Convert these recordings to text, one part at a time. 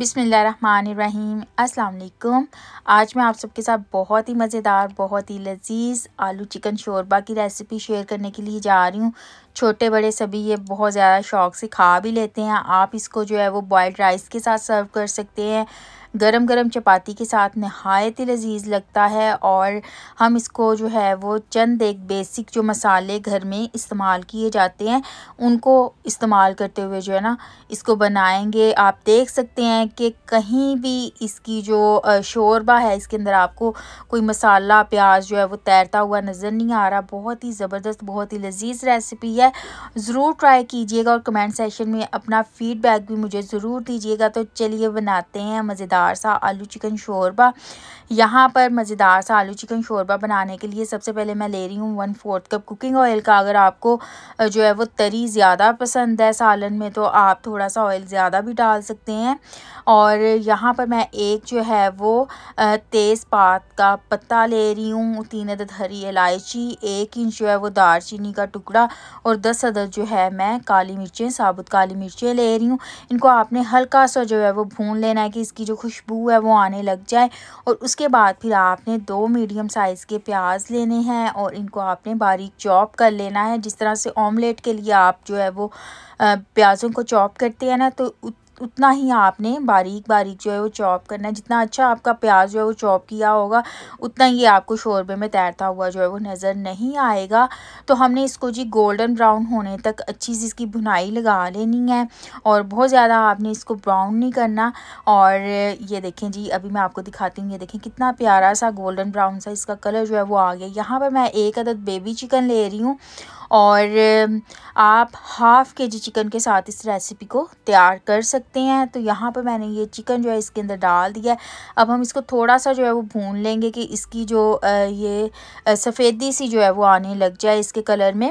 बिसमीम् अल्लाम आज मैं आप सबके साथ बहुत ही मज़ेदार बहुत ही लजीज आलू चिकन शोरबा की रेसिपी शेयर करने के लिए जा रही हूँ छोटे बड़े सभी ये बहुत ज़्यादा शौक से खा भी लेते हैं आप इसको जो है वो बॉयल्ड राइस के साथ सर्व कर सकते हैं गरम गरम चपाती के साथ नहायत ही लजीज लगता है और हम इसको जो है वो चंद एक बेसिक जो मसाले घर में इस्तेमाल किए जाते हैं उनको इस्तेमाल करते हुए जो है ना इसको बनाएंगे आप देख सकते हैं कि कहीं भी इसकी जो शोरबा है इसके अंदर आपको कोई मसाला प्याज जो है वो तैरता हुआ नज़र नहीं आ रहा बहुत ही ज़बरदस्त बहुत ही लजीज रेसिपी है ज़रूर ट्राई कीजिएगा और कमेंट सेशन में अपना फ़ीडबैक भी मुझे ज़रूर दीजिएगा तो चलिए बनाते हैं मज़ेदार मज़ेदार सा आलू चिकन शोरबा यहाँ पर मज़ेदार सा आलू चिकन शोरबा बनाने के लिए सबसे पहले मैं ले रही हूँ one fourth cup cooking oil का अगर आपको जो है वो तरी ज़्यादा पसंद है सालन में तो आप थोड़ा सा ऑयल ज़्यादा भी डाल सकते हैं और यहाँ पर मैं एक जो है वो तेज़पात का पत्ता ले रही हूँ तीन अदद हरी इलायची एक इंच जो है वो दारचीनी का टुकड़ा और दस अदद जो है मैं काली मिर्चें साबुत काली मिर्चें ले रही हूँ इनको आपने हल्का सा जो है वो भून लेना है कि इसकी जो खुश खुशबू है वो आने लग जाए और उसके बाद फिर आपने दो मीडियम साइज़ के प्याज लेने हैं और इनको आपने बारीक चॉप कर लेना है जिस तरह से ऑमलेट के लिए आप जो है वो प्याज़ों को चॉप करते हैं ना तो उतना ही आपने बारीक बारीक जो है वो चॉप करना है जितना अच्छा आपका प्याज जो है वो चॉप किया होगा उतना ही आपको शोरबे में तैरता हुआ जो है वो नज़र नहीं आएगा तो हमने इसको जी गोल्डन ब्राउन होने तक अच्छी सी इसकी भुनाई लगा लेनी है और बहुत ज़्यादा आपने इसको ब्राउन नहीं करना और ये देखें जी अभी मैं आपको दिखाती हूँ ये देखें कितना प्यारा सा गोल्डन ब्राउन सा इसका कलर जो है वो आ गया यहाँ पर मैं एक अदद बेबी चिकन ले रही हूँ और आप हाफ़ के जी चिकन के साथ इस रेसिपी को तैयार कर सकते हैं तो यहाँ पर मैंने ये चिकन जो है इसके अंदर डाल दिया है अब हम इसको थोड़ा सा जो है वो भून लेंगे कि इसकी जो ये सफ़ेदी सी जो है वो आने लग जाए इसके कलर में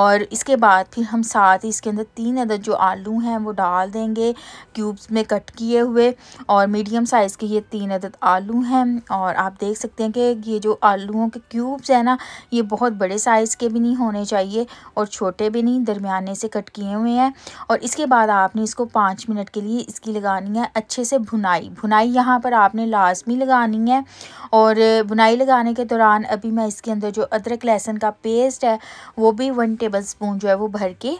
और इसके बाद फिर हम साथ ही इसके अंदर तीन अदद जो आलू हैं वो डाल देंगे क्यूब्स में कट किए हुए और मीडियम साइज़ के ये तीन अदद आलू हैं और आप देख सकते हैं कि ये जो आलूओं के क्यूब्स हैं ना ये बहुत बड़े साइज़ के भी नहीं होने चाहिए चाहिए और छोटे भी नहीं दरमियाने से कट किए हुए हैं और इसके बाद आपने इसको पाँच मिनट के लिए इसकी लगानी है अच्छे से भुनाई भुनाई यहाँ पर आपने लाजमी लगानी है और बुनाई लगाने के दौरान अभी मैं इसके अंदर जो अदरक लहसुन का पेस्ट है वो भी वन टेबल स्पून जो है वो भर के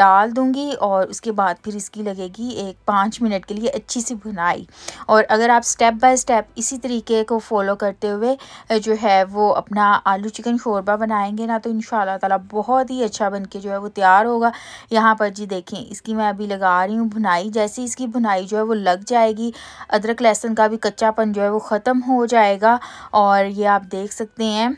डाल दूँगी और उसके बाद फिर इसकी लगेगी एक पाँच मिनट के लिए अच्छी सी भुनाई और अगर आप स्टेप बाय स्टेप इसी तरीके को फॉलो करते हुए जो है वो अपना आलू चिकन शोरबा बनाएंगे ना तो इन ताला बहुत बहुत ही अच्छा बन के जो है वो तैयार होगा यहाँ पर जी देखें इसकी मैं अभी लगा रही हूँ भुनाई जैसे इसकी भुनाई जो है वो लग जाएगी अदरक लहसुन का भी कच्चापन जो है वो ख़त्म हो जाएगा और ये आप देख सकते हैं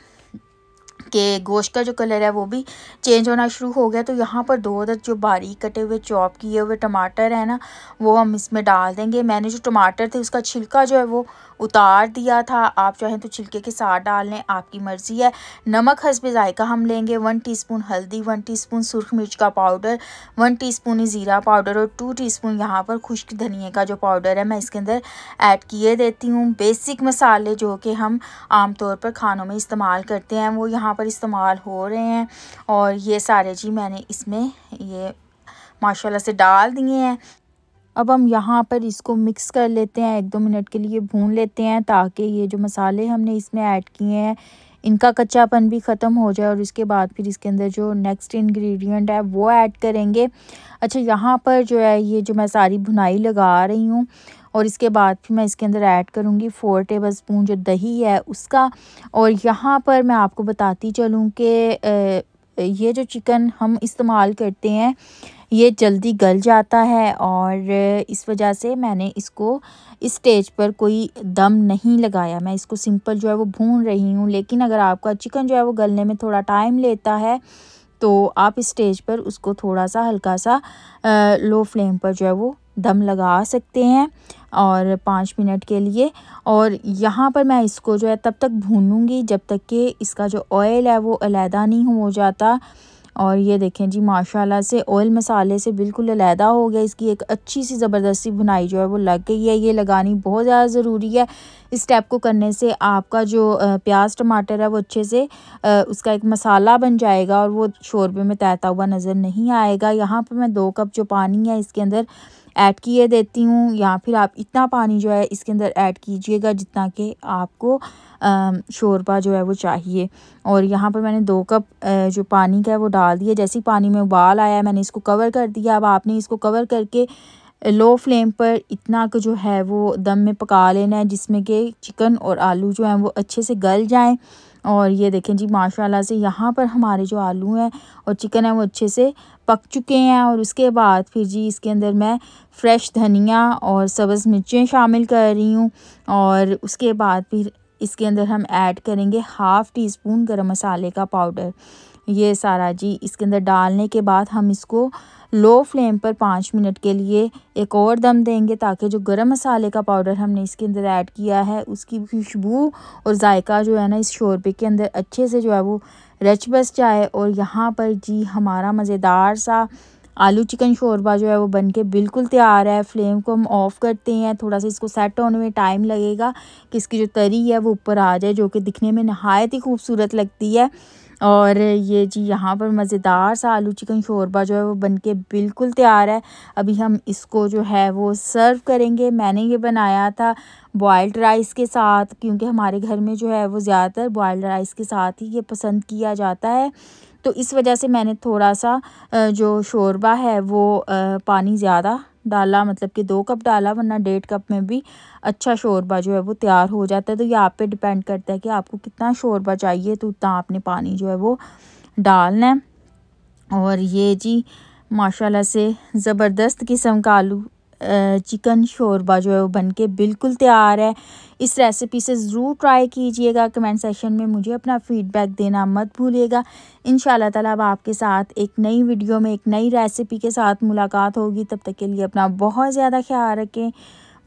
के गोश्त का जो कलर है वो भी चेंज होना शुरू हो गया तो यहाँ पर दो अदर जो बारीक कटे हुए चॉप किए हुए टमाटर है ना वो हम इसमें डाल देंगे मैंने जो टमाटर थे उसका छिलका जो है वो उतार दिया था आप चाहें तो छिलके के साथ डाल लें आपकी मर्ज़ी है नमक हसब ज़ायका हम लेंगे वन टी हल्दी वन टी सुरख मिर्च का पाउडर वन टी ज़ीरा पाउडर और टू स्पून यहाँ पर खुश्क धनिए का जो पाउडर है मैं इसके अंदर ऐड किए देती हूँ बेसिक मसाले जो कि हम आमतौर पर खानों में इस्तेमाल करते हैं वो यहाँ पर पर इस्तेमाल हो रहे हैं और ये सारे जी मैंने इसमें ये माशाल्लाह से डाल दिए हैं अब हम यहाँ पर इसको मिक्स कर लेते हैं एक दो मिनट के लिए भून लेते हैं ताकि ये जो मसाले हमने इसमें ऐड किए हैं इनका कच्चापन भी ख़त्म हो जाए और इसके बाद फिर इसके अंदर जो नेक्स्ट इंग्रेडिएंट है वो ऐड करेंगे अच्छा यहाँ पर जो है ये जो मैं सारी भुनाई लगा रही हूँ और इसके बाद फिर मैं इसके अंदर ऐड करूँगी फ़ोर टेबल स्पून जो दही है उसका और यहाँ पर मैं आपको बताती चलूँ कि ये जो चिकन हम इस्तेमाल करते हैं ये जल्दी गल जाता है और इस वजह से मैंने इसको इस स्टेज पर कोई दम नहीं लगाया मैं इसको सिंपल जो है वो भून रही हूँ लेकिन अगर आपका चिकन जो है वो गलने में थोड़ा टाइम लेता है तो आप इस स्टेज पर उसको थोड़ा सा हल्का सा आ, लो फ्लेम पर जो है वो दम लगा सकते हैं और पाँच मिनट के लिए और यहाँ पर मैं इसको जो है तब तक भूनूंगी जब तक कि इसका जो ऑयल है वो अलहदा नहीं हो जाता और ये देखें जी माशाल्लाह से ऑयल मसाले से बिल्कुल अलहदा हो गया इसकी एक अच्छी सी ज़बरदस्ती बुनाई जो है वो लग गई है ये लगानी बहुत ज़्यादा ज़रूरी है इस स्टेप को करने से आपका जो प्याज टमाटर है वो अच्छे से उसका एक मसाला बन जाएगा और वो शोरबे में तैरता हुआ नज़र नहीं आएगा यहाँ पर मैं दो कप जो पानी है इसके अंदर ऐड किए देती हूँ या फिर आप इतना पानी जो है इसके अंदर ऐड कीजिएगा जितना कि आपको शोरबा जो है वो चाहिए और यहाँ पर मैंने दो कप जो पानी का है वो डाल दिया जैसे ही पानी में उबाल आया मैंने इसको कवर कर दिया अब आपने इसको कवर करके लो फ्लेम पर इतना का जो है वो दम में पका लेना है जिसमें कि चिकन और आलू जो हैं वो अच्छे से गल जाएँ और ये देखें जी माशाल्लाह से यहाँ पर हमारे जो आलू हैं और चिकन है वो अच्छे से पक चुके हैं और उसके बाद फिर जी इसके अंदर मैं फ्रेश धनिया और सब्ज़ मिर्चें शामिल कर रही हूँ और उसके बाद फिर इसके अंदर हम ऐड करेंगे हाफ़ टी स्पून गर्म मसाले का पाउडर ये सारा जी इसके अंदर डालने के बाद हम इसको लो फ्लेम पर पाँच मिनट के लिए एक और दम देंगे ताकि जो गरम मसाले का पाउडर हमने इसके अंदर ऐड किया है उसकी खुशबू और जायका जो है ना इस शोरबे के अंदर अच्छे से जो है वो रच बस जाए और यहाँ पर जी हमारा मज़ेदार सा आलू चिकन शोरबा जो है वो बन के बिल्कुल तैयार है फ्लेम को हम ऑफ़ करते हैं थोड़ा सा इसको सेट होने में टाइम लगेगा कि इसकी जो तरी है वो ऊपर आ जाए जो कि दिखने में नहायत ही खूबसूरत लगती है और ये जी यहाँ पर मज़ेदार सा आलू चिकन शोरबा जो है वो बन के बिल्कुल तैयार है अभी हम इसको जो है वो सर्व करेंगे मैंने ये बनाया था बॉयल्ड राइस के साथ क्योंकि हमारे घर में जो है वो ज़्यादातर बॉयल्ड राइस के साथ ही ये पसंद किया जाता है तो इस वजह से मैंने थोड़ा सा जो शोरबा है वो पानी ज़्यादा डाला मतलब कि दो कप डाला वरना डेढ़ कप में भी अच्छा शोरबा जो है वो तैयार हो जाता है तो ये आप पे डिपेंड करता है कि आपको कितना शोरबा चाहिए तो उतना आपने पानी जो है वो डालना है और ये जी माशाल्लाह से ज़बरदस्त किस्म का आलू चिकन शोरबा जो है वो बन के बिल्कुल तैयार है इस रेसिपी से ज़रूर ट्राई कीजिएगा कमेंट सेक्शन में मुझे अपना फ़ीडबैक देना मत भूलिएगा इन ताला अब आपके साथ एक नई वीडियो में एक नई रेसिपी के साथ मुलाकात होगी तब तक के लिए अपना बहुत ज़्यादा ख्याल रखें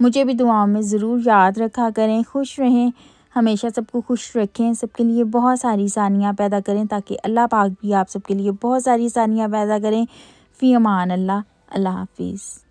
मुझे भी दुआओं में ज़रूर याद रखा करें खुश रहें हमेशा सबको खुश रखें सबके लिए बहुत सारी आसानियाँ पैदा करें ताकि अल्लाह पाक भी आप सबके लिए बहुत सारी आसानियाँ पैदा करें फ़ी अमान अल्लाह अल्लाह हाफिज़